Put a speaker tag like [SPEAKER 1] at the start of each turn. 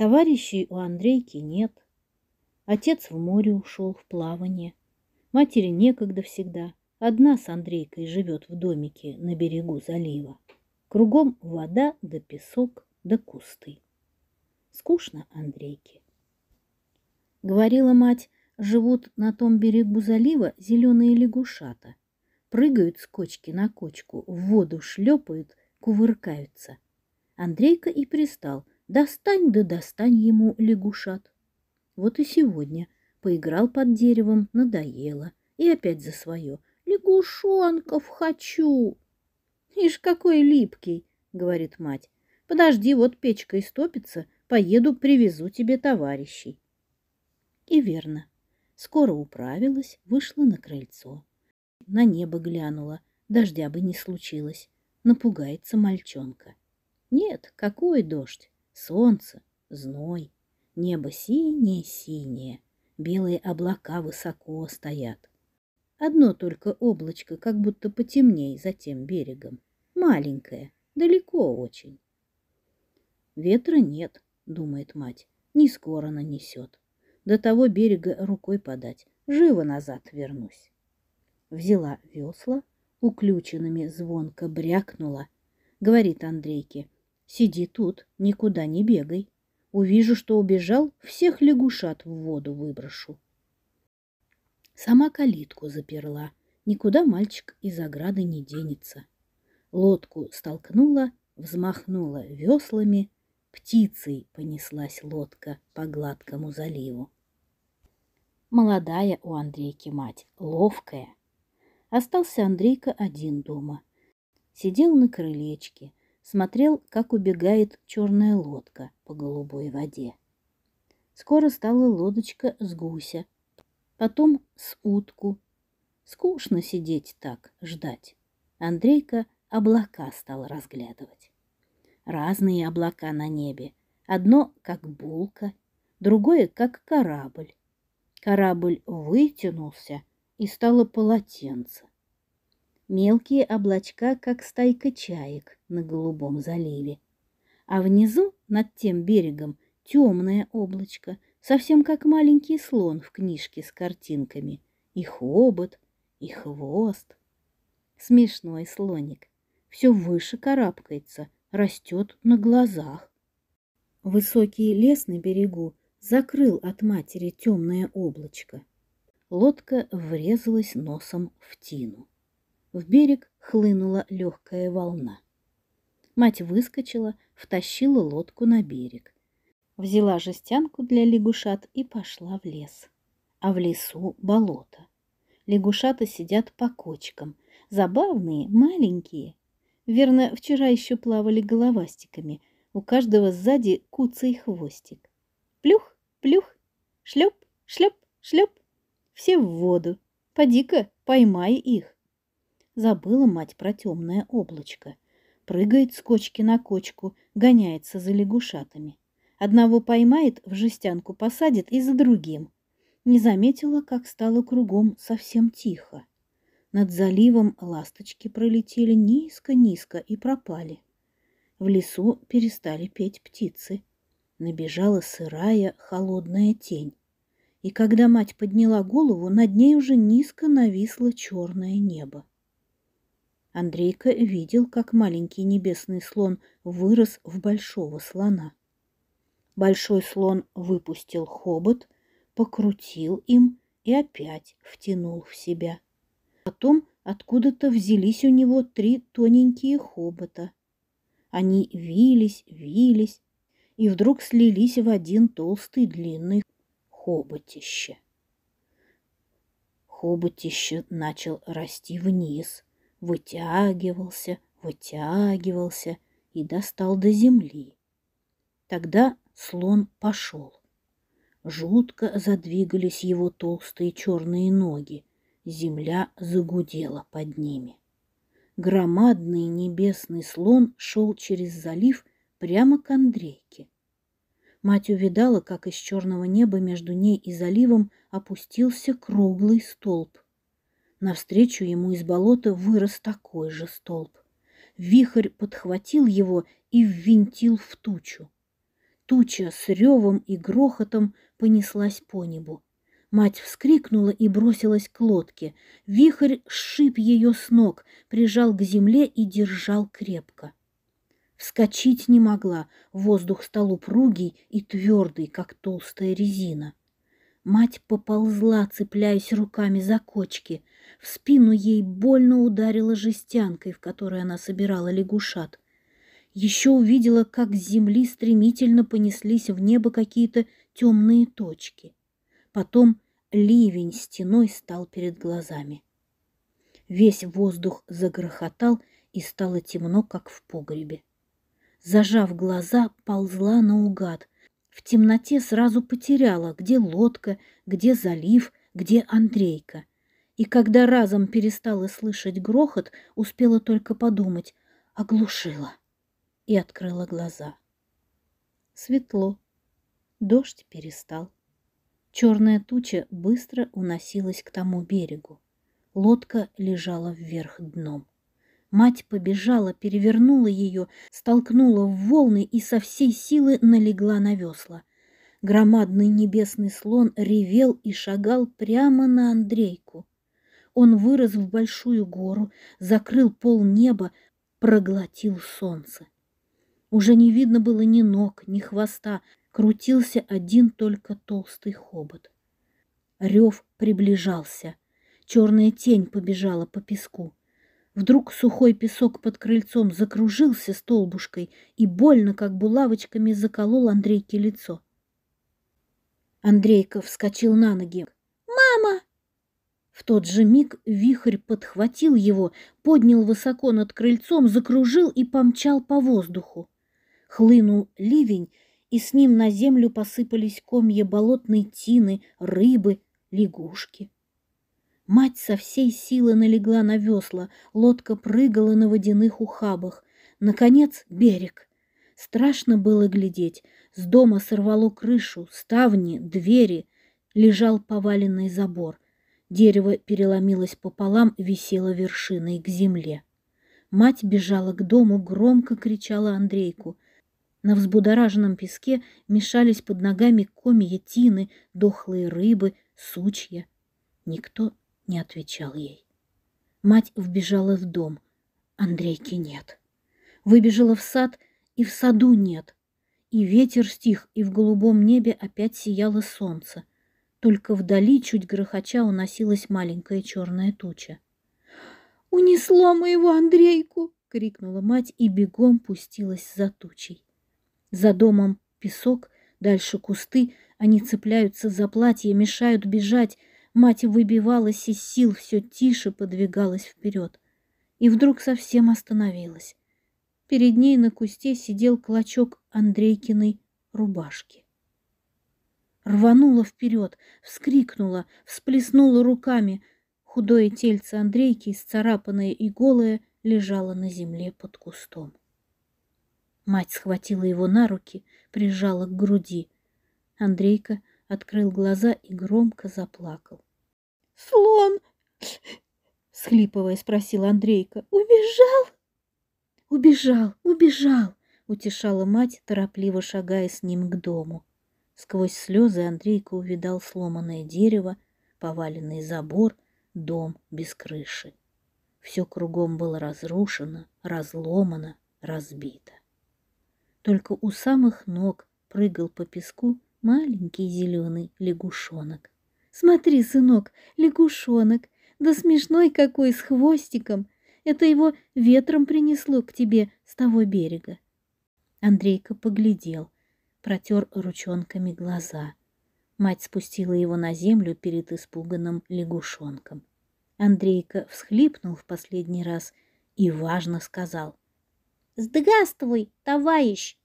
[SPEAKER 1] Товарищей у Андрейки нет. Отец в море ушел, в плавание. Матери некогда всегда. Одна с Андрейкой живет в домике на берегу залива. Кругом вода да песок да кусты. Скучно Андрейке. Говорила мать, живут на том берегу залива зеленые лягушата. Прыгают с кочки на кочку, в воду шлепают, кувыркаются. Андрейка и пристал – Достань да достань ему лягушат. Вот и сегодня поиграл под деревом, надоело. И опять за свое. Лягушонков хочу. Ишь, какой липкий, говорит мать. Подожди, вот печка истопится, поеду, привезу тебе товарищей. И верно. Скоро управилась, вышла на крыльцо. На небо глянула, дождя бы не случилось. Напугается мальчонка. Нет, какой дождь? Солнце, зной, небо синее-синее, белые облака высоко стоят. Одно только облачко, как будто потемней за тем берегом, маленькое, далеко очень. Ветра нет, думает мать, не скоро нанесет. До того берега рукой подать, живо назад вернусь. Взяла весла, уключенными звонко брякнула, говорит Андрейке — Сиди тут, никуда не бегай. Увижу, что убежал, всех лягушат в воду выброшу. Сама калитку заперла. Никуда мальчик из ограды не денется. Лодку столкнула, взмахнула веслами. Птицей понеслась лодка по гладкому заливу. Молодая у Андрейки мать, ловкая. Остался Андрейка один дома. Сидел на крылечке, смотрел, как убегает черная лодка по голубой воде. Скоро стала лодочка с гуся, потом с утку. Скучно сидеть так, ждать. Андрейка облака стал разглядывать. Разные облака на небе. Одно как булка, другое как корабль. Корабль вытянулся и стало полотенце мелкие облачка, как стайка чаек на голубом заливе. А внизу, над тем берегом, темное облачко, совсем как маленький слон в книжке с картинками. И хобот, и хвост. Смешной слоник. Все выше карабкается, растет на глазах. Высокий лес на берегу закрыл от матери темное облачко. Лодка врезалась носом в тину. В берег хлынула легкая волна. Мать выскочила, втащила лодку на берег. Взяла жестянку для лягушат и пошла в лес. А в лесу болото. Лягушата сидят по кочкам. Забавные, маленькие. Верно, вчера еще плавали головастиками. У каждого сзади куцый хвостик. Плюх, плюх, шлеп, шлеп, шлеп. Все в воду. Поди-ка, поймай их. Забыла мать про темное облачко. Прыгает с кочки на кочку, гоняется за лягушатами. Одного поймает, в жестянку посадит и за другим. Не заметила, как стало кругом совсем тихо. Над заливом ласточки пролетели низко-низко и пропали. В лесу перестали петь птицы. Набежала сырая холодная тень. И когда мать подняла голову, над ней уже низко нависло черное небо. Андрейка видел, как маленький небесный слон вырос в большого слона. Большой слон выпустил хобот, покрутил им и опять втянул в себя. Потом откуда-то взялись у него три тоненькие хобота. Они вились, вились, и вдруг слились в один толстый длинный хоботище. Хоботище начал расти вниз – вытягивался, вытягивался и достал до земли. Тогда слон пошел. Жутко задвигались его толстые черные ноги, земля загудела под ними. Громадный небесный слон шел через залив прямо к Андрейке. Мать увидала, как из черного неба между ней и заливом опустился круглый столб. Навстречу ему из болота вырос такой же столб. Вихрь подхватил его и ввинтил в тучу. Туча с ревом и грохотом понеслась по небу. Мать вскрикнула и бросилась к лодке. Вихрь сшиб ее с ног, прижал к земле и держал крепко. Вскочить не могла, воздух стал упругий и твердый, как толстая резина. Мать поползла, цепляясь руками за кочки. В спину ей больно ударила жестянкой, в которой она собирала лягушат. Еще увидела, как с земли стремительно понеслись в небо какие-то темные точки. Потом ливень стеной стал перед глазами. Весь воздух загрохотал, и стало темно, как в погребе. Зажав глаза, ползла наугад, в темноте сразу потеряла, где лодка, где залив, где Андрейка. И когда разом перестала слышать грохот, успела только подумать, оглушила и открыла глаза. Светло. Дождь перестал. Черная туча быстро уносилась к тому берегу. Лодка лежала вверх дном. Мать побежала, перевернула ее, столкнула в волны и со всей силы налегла на весла. Громадный небесный слон ревел и шагал прямо на Андрейку. Он вырос в большую гору, закрыл пол неба, проглотил солнце. Уже не видно было ни ног, ни хвоста, крутился один только толстый хобот. Рев приближался. Черная тень побежала по песку. Вдруг сухой песок под крыльцом закружился столбушкой и больно, как булавочками, заколол Андрейке лицо. Андрейка вскочил на ноги. «Мама!» В тот же миг вихрь подхватил его, поднял высоко над крыльцом, закружил и помчал по воздуху. Хлынул ливень, и с ним на землю посыпались комья болотной тины, рыбы, лягушки. Мать со всей силы налегла на весла, лодка прыгала на водяных ухабах. Наконец, берег. Страшно было глядеть. С дома сорвало крышу, ставни, двери. Лежал поваленный забор. Дерево переломилось пополам, висело вершиной к земле. Мать бежала к дому, громко кричала Андрейку. На взбудораженном песке мешались под ногами комья тины, дохлые рыбы, сучья. Никто не отвечал ей. Мать вбежала в дом. Андрейки нет. Выбежала в сад, и в саду нет. И ветер стих, и в голубом небе опять сияло солнце. Только вдали, чуть грохоча, уносилась маленькая черная туча. «Унесло моего Андрейку!» — крикнула мать и бегом пустилась за тучей. За домом песок, дальше кусты, они цепляются за платье, мешают бежать — Мать выбивалась из сил, все тише подвигалась вперед. И вдруг совсем остановилась. Перед ней на кусте сидел клочок Андрейкиной рубашки. Рванула вперед, вскрикнула, всплеснула руками. Худое тельце Андрейки, исцарапанное и голое, лежало на земле под кустом. Мать схватила его на руки, прижала к груди. Андрейка открыл глаза и громко заплакал. «Слон!» — схлипывая, спросила Андрейка. «Убежал?» «Убежал, убежал!» — утешала мать, торопливо шагая с ним к дому. Сквозь слезы Андрейка увидал сломанное дерево, поваленный забор, дом без крыши. Все кругом было разрушено, разломано, разбито. Только у самых ног прыгал по песку маленький зеленый лягушонок. «Смотри, сынок, лягушонок, да смешной какой, с хвостиком! Это его ветром принесло к тебе с того берега!» Андрейка поглядел, протер ручонками глаза. Мать спустила его на землю перед испуганным лягушонком. Андрейка всхлипнул в последний раз и важно сказал. «Здравствуй, товарищ!»